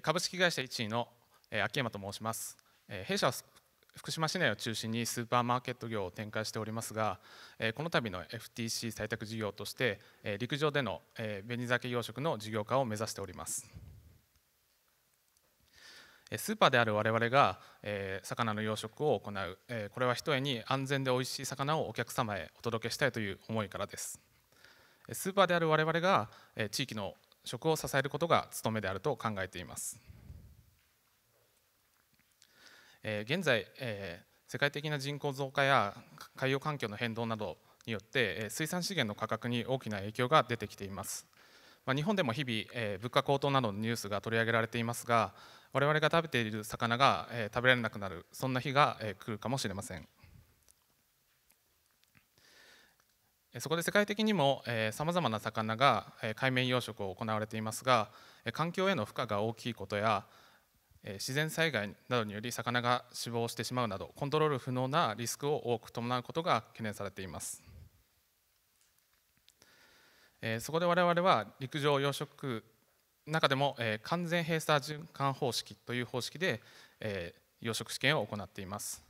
株式会社1位の秋山と申します弊社は福島市内を中心にスーパーマーケット業を展開しておりますがこの度の FTC 採択事業として陸上での紅鮭養殖の事業化を目指しておりますスーパーである我々が魚の養殖を行うこれはひとえに安全でおいしい魚をお客様へお届けしたいという思いからですスーパーである我々が地域の食を支えることが務めであると考えています。え現在、え世界的な人口増加や海洋環境の変動などによって、え水産資源の価格に大きな影響が出てきています。ま日本でも日々、え物価高騰などのニュースが取り上げられていますが我々が食べている魚が、え食べられなくなるそんな日が、えー、来るかもしれません。そこで世界的にもさまざまな魚が海面養殖を行われていますが環境への負荷が大きいことや自然災害などにより魚が死亡してしまうなどコントロール不能なリスクを多く伴うことが懸念されていますそこで我々は陸上養殖中でも完全閉鎖循環方式という方式で養殖試験を行っています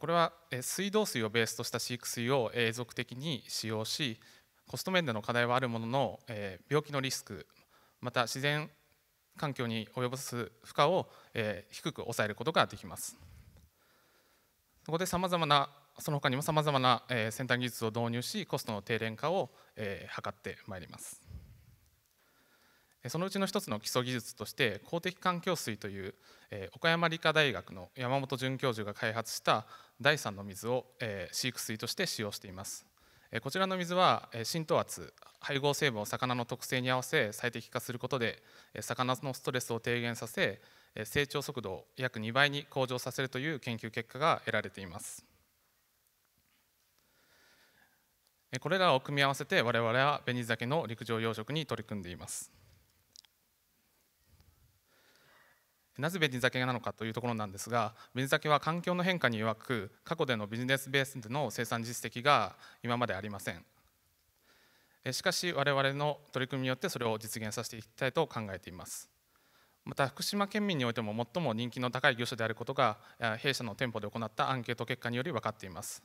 これは水道水をベースとした飼育水を永続的に使用しコスト面での課題はあるものの病気のリスクまた自然環境に及ぼす負荷を低く抑えることができますそこでさまざまなその他にもさまざまな先端技術を導入しコストの低廉化を図ってまいりますそのうちの一つの基礎技術として公的環境水という、えー、岡山理科大学の山本准教授が開発した第3の水を、えー、飼育水として使用しています、えー、こちらの水は、え浸透圧配合成分を魚の特性に合わせ最適化することで、え魚のストレスを低減させ、え成長速度を約2倍に向上させるという研究結果が得られていますこれらを組み合わせて我々は紅鮭の陸上養殖に取り組んでいますなぜ紅酒なのかというところなんですが紅酒は環境の変化に弱く過去でのビジネスベースでの生産実績が今までありませんしかし我々の取り組みによってそれを実現させていきたいと考えていますまた福島県民においても最も人気の高い業種であることが弊社の店舗で行ったアンケート結果により分かっています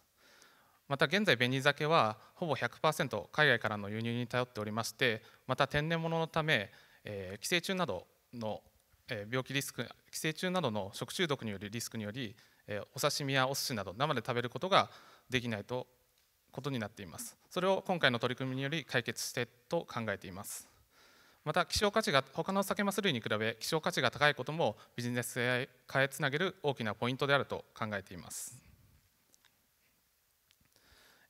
また現在紅酒はほぼ100%海外からの輸入に頼っておりましてまた天然物のため寄生虫などのえ病気リスク寄生虫などの食中毒によるリスクにより、えお刺身やお寿司など生で食べることができないとことになっていますそれを今回の取り組みにより解決してと考えていますまた希少価値が他のサケマス類に比べ希少価値が高いこともビジネスへ変えつなげる大きなポイントであると考えています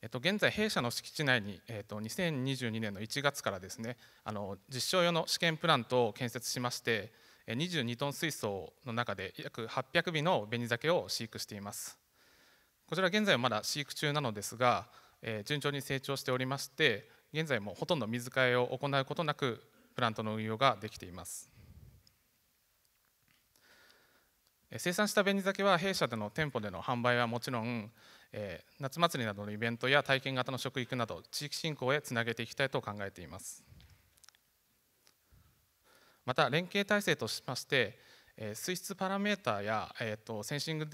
えっと、現在弊社の敷地内に、えっと、2022年の1月からですねあの実証用の試験プラントを建設しまして、22トン水槽の中で約800尾の紅鮭を飼育していますこちら現在はまだ飼育中なのですが、え順調に成長しておりまして現在もほとんど水替えを行うことなくプラントの運用ができています生産した紅鮭は弊社での店舗での販売はもちろん、え夏祭りなどのイベントや体験型の食育など地域振興へつなげていきたいと考えていますまた連携体制としまして、え水質パラメータや、えー、とセンシング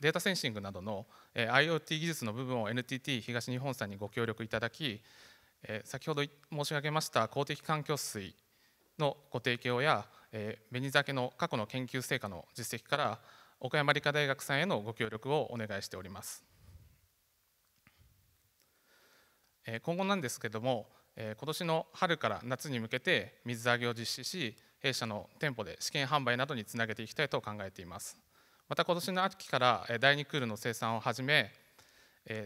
データセンシングなどの、え IoT 技術の部分を NTT 東日本さんにご協力いただき、え先ほど申し上げました公的環境水のご提供や、え紅酒の過去の研究成果の実績から岡山理科大学さんへのご協力をお願いしております。今後なんですけども今年の春から夏に向けて水揚げを実施し弊社の店舗で試験販売などにつなげていきたいと考えていますまた今年の秋から第2クールの生産をはじめ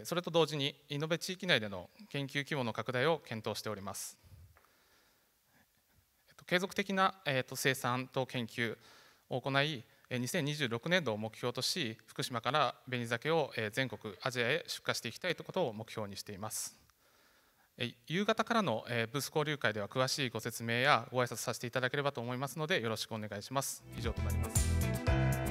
それと同時にイノベ地域内での研究規模の拡大を検討しております継続的な生産と研究を行い2026年度を目標とし福島から紅酒を全国アジアへ出荷していきたいということを目標にしています夕方からのブース交流会では詳しいご説明やご挨拶させていただければと思いますのでよろしくお願いします以上となります